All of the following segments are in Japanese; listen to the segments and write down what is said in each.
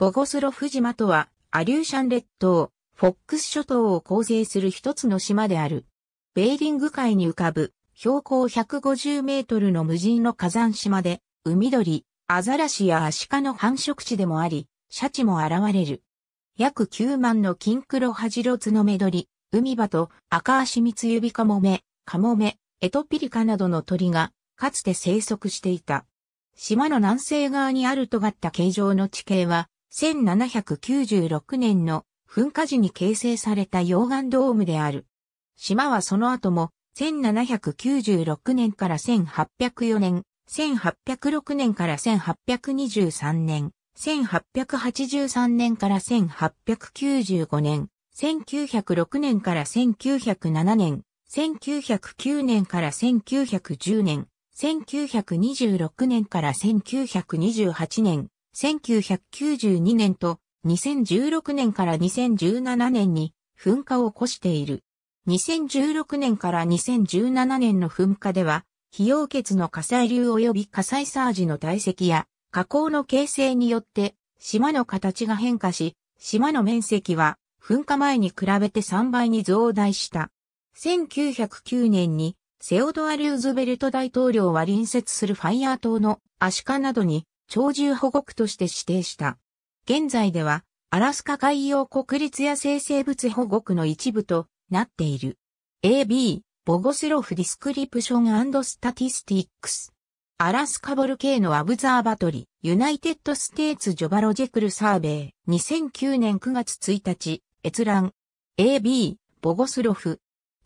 ボゴスロフ島とは、アリューシャン列島、フォックス諸島を構成する一つの島である。ベーリング海に浮かぶ、標高150メートルの無人の火山島で、海鳥、アザラシやアシカの繁殖地でもあり、シャチも現れる。約9万の金黒ハジロツノメドリ、海馬と赤足蜜指カモメ、カモメ、エトピリカなどの鳥が、かつて生息していた。島の南西側にある尖った形状の地形は、1796年の噴火時に形成された溶岩ドームである。島はその後も1796年から1804年、1806年から1823年、1883年から1895年、1906年から1907年、1909年から1910年、1926年から1928年、1992年と2016年から2017年に噴火を起こしている。2016年から2017年の噴火では、費用血の火砕流及び火砕サージの堆積や火口の形成によって島の形が変化し、島の面積は噴火前に比べて3倍に増大した。1909年にセオドア・ルーズベルト大統領は隣接するファイヤー島のアシカなどに鳥獣保護区として指定した。現在では、アラスカ海洋国立野生生物保護区の一部となっている。AB、ボゴスロフディスクリプションスタティスティックス。アラスカボルケーノアブザーバトリ、ユナイテッドステーツジョバロジェクルサーベイ、2009年9月1日、閲覧。AB、ボゴスロフ、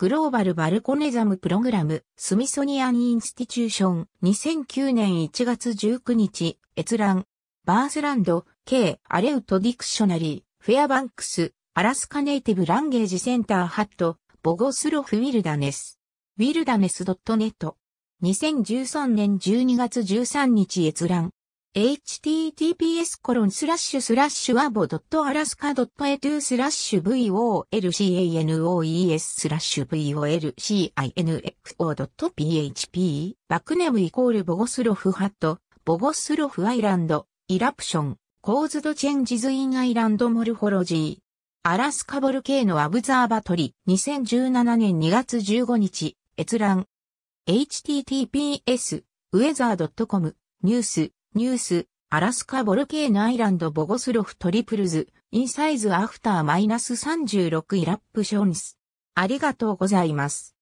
グローバルバルコネザムプログラム、スミソニアン・インスティチューション、2009年1月19日、閲覧、バースランド、K、アレウト・ディクショナリー、フェアバンクス、アラスカネイティブ・ランゲージ・センター・ハット、ボゴスロフ・ウィルダネス、ウィルダネス .net、2013年12月13日閲覧、https コロンスラッシュスラッシュアボドットアラスカドットエトゥスラッシュ volcanoes スラッシュ volcinxo ドット php バクネムイコールボゴスロフハットボゴスロフアイランドイラプションコーズドチェンジズインアイランドモルフォロジーアラスカボルケーノアブザーバトリ2017年2月15日閲覧 https ウェザー .com ニュースニュース、アラスカボルケーナアイランドボゴスロフトリプルズ、インサイズアフターマイナス36イラップションス。ありがとうございます。